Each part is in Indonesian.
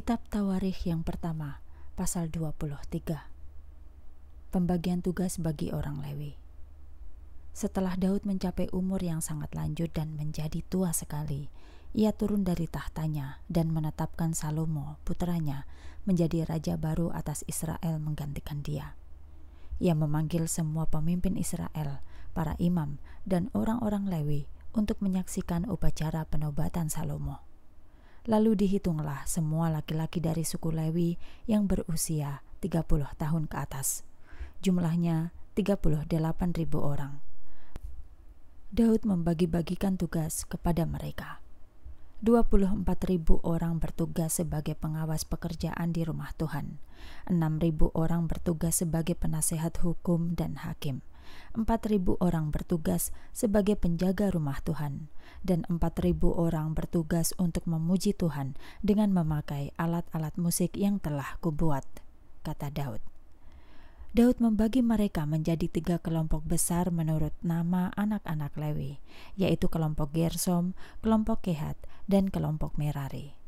Kitab Tawarikh yang pertama, pasal 23. Pembagian tugas bagi orang Lewi. Setelah Daud mencapai umur yang sangat lanjut dan menjadi tua sekali, ia turun dari tahtanya dan menetapkan Salomo, putranya, menjadi raja baru atas Israel menggantikan dia. Ia memanggil semua pemimpin Israel, para imam, dan orang-orang Lewi untuk menyaksikan upacara penobatan Salomo. Lalu dihitunglah semua laki-laki dari suku Lewi yang berusia 30 tahun ke atas. Jumlahnya ribu orang. Daud membagi-bagikan tugas kepada mereka. ribu orang bertugas sebagai pengawas pekerjaan di rumah Tuhan. ribu orang bertugas sebagai penasehat hukum dan hakim. 4.000 orang bertugas sebagai penjaga rumah Tuhan, dan 4.000 orang bertugas untuk memuji Tuhan dengan memakai alat-alat musik yang telah kubuat, kata Daud. Daud membagi mereka menjadi tiga kelompok besar menurut nama anak-anak Lewi, yaitu kelompok Gersom, kelompok Kehat, dan kelompok Merari.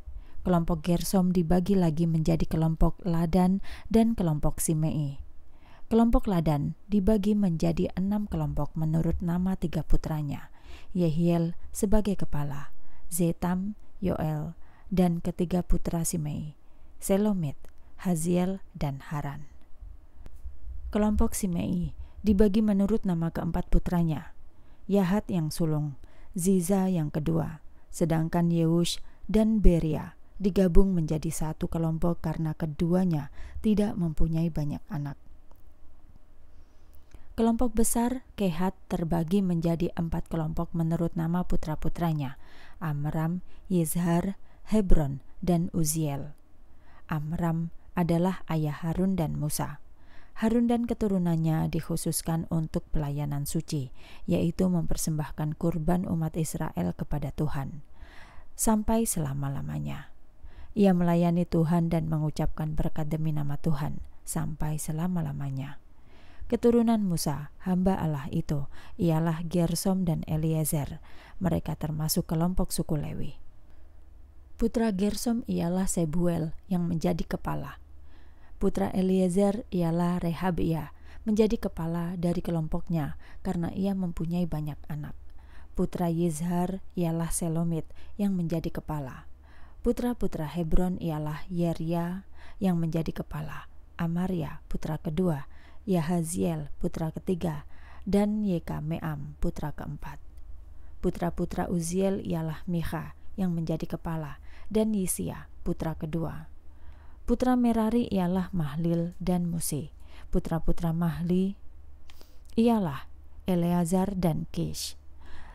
Kelompok Gersom dibagi lagi menjadi kelompok Ladan dan kelompok Simei. Kelompok Ladan dibagi menjadi enam kelompok menurut nama tiga putranya, Yehiel sebagai kepala, Zetam, Yoel, dan ketiga putra Simei, Selomit, Haziel, dan Haran. Kelompok Simei dibagi menurut nama keempat putranya, Yahat yang sulung, Ziza yang kedua, sedangkan Yeush dan Beria digabung menjadi satu kelompok karena keduanya tidak mempunyai banyak anak. Kelompok besar Kehat terbagi menjadi empat kelompok menurut nama putra-putranya, Amram, Yizhar, Hebron, dan Uziel. Amram adalah ayah Harun dan Musa. Harun dan keturunannya dikhususkan untuk pelayanan suci, yaitu mempersembahkan kurban umat Israel kepada Tuhan sampai selama-lamanya. Ia melayani Tuhan dan mengucapkan berkat demi nama Tuhan sampai selama-lamanya. Keturunan Musa, hamba Allah itu, ialah Gersom dan Eliezer. Mereka termasuk kelompok suku Lewi. Putra Gersom ialah Sebuel yang menjadi kepala. Putra Eliezer ialah Rehabia, menjadi kepala dari kelompoknya karena ia mempunyai banyak anak. Putra Yizhar ialah Selomit yang menjadi kepala. Putra-putra Hebron ialah Yeria yang menjadi kepala, Amaria putra kedua, Yahaziel putra ketiga, dan Yekameam putra keempat. Putra-putra Uziel ialah Micha yang menjadi kepala dan Yisia putra kedua. Putra Merari ialah Mahlil dan Musi. Putra-putra Mahli ialah Eleazar dan Kish.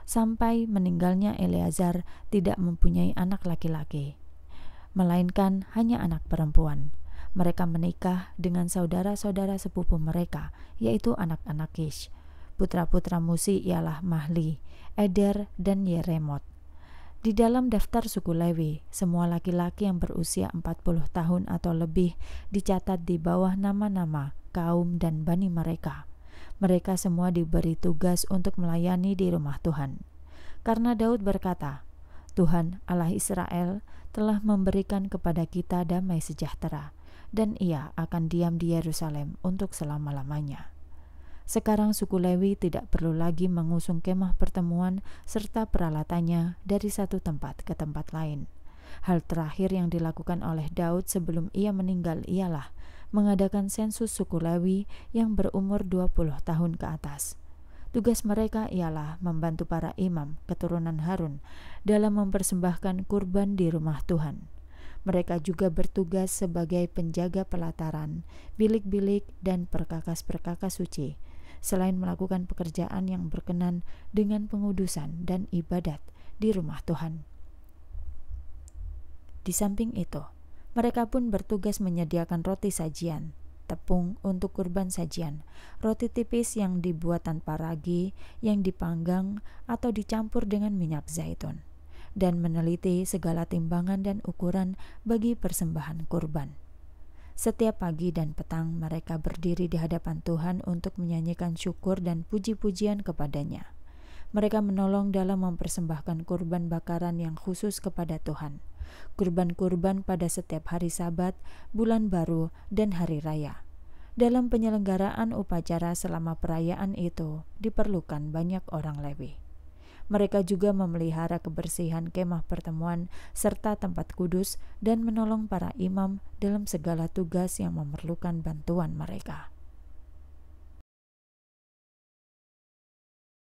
Sampai meninggalnya Eleazar tidak mempunyai anak laki-laki, melainkan hanya anak perempuan. Mereka menikah dengan saudara-saudara sepupu mereka, yaitu anak-anak Kish. Putra-putra Musi ialah Mahli, Eder, dan Yeremot. Di dalam daftar suku Lewi, semua laki-laki yang berusia 40 tahun atau lebih dicatat di bawah nama-nama kaum dan bani mereka. Mereka semua diberi tugas untuk melayani di rumah Tuhan. Karena Daud berkata, Tuhan Allah Israel telah memberikan kepada kita damai sejahtera dan ia akan diam di Yerusalem untuk selama-lamanya. Sekarang suku Lewi tidak perlu lagi mengusung kemah pertemuan serta peralatannya dari satu tempat ke tempat lain. Hal terakhir yang dilakukan oleh Daud sebelum ia meninggal ialah mengadakan sensus suku Lewi yang berumur 20 tahun ke atas. Tugas mereka ialah membantu para imam keturunan Harun dalam mempersembahkan kurban di rumah Tuhan. Mereka juga bertugas sebagai penjaga pelataran, bilik-bilik, dan perkakas-perkakas suci, selain melakukan pekerjaan yang berkenan dengan pengudusan dan ibadat di rumah Tuhan. Di samping itu, mereka pun bertugas menyediakan roti sajian, tepung untuk kurban sajian, roti tipis yang dibuat tanpa ragi, yang dipanggang atau dicampur dengan minyak zaitun dan meneliti segala timbangan dan ukuran bagi persembahan kurban. Setiap pagi dan petang mereka berdiri di hadapan Tuhan untuk menyanyikan syukur dan puji-pujian kepadanya. Mereka menolong dalam mempersembahkan kurban bakaran yang khusus kepada Tuhan. Kurban-kurban pada setiap hari Sabat, bulan baru, dan hari raya. Dalam penyelenggaraan upacara selama perayaan itu, diperlukan banyak orang lebih. Mereka juga memelihara kebersihan kemah pertemuan serta tempat kudus dan menolong para imam dalam segala tugas yang memerlukan bantuan mereka.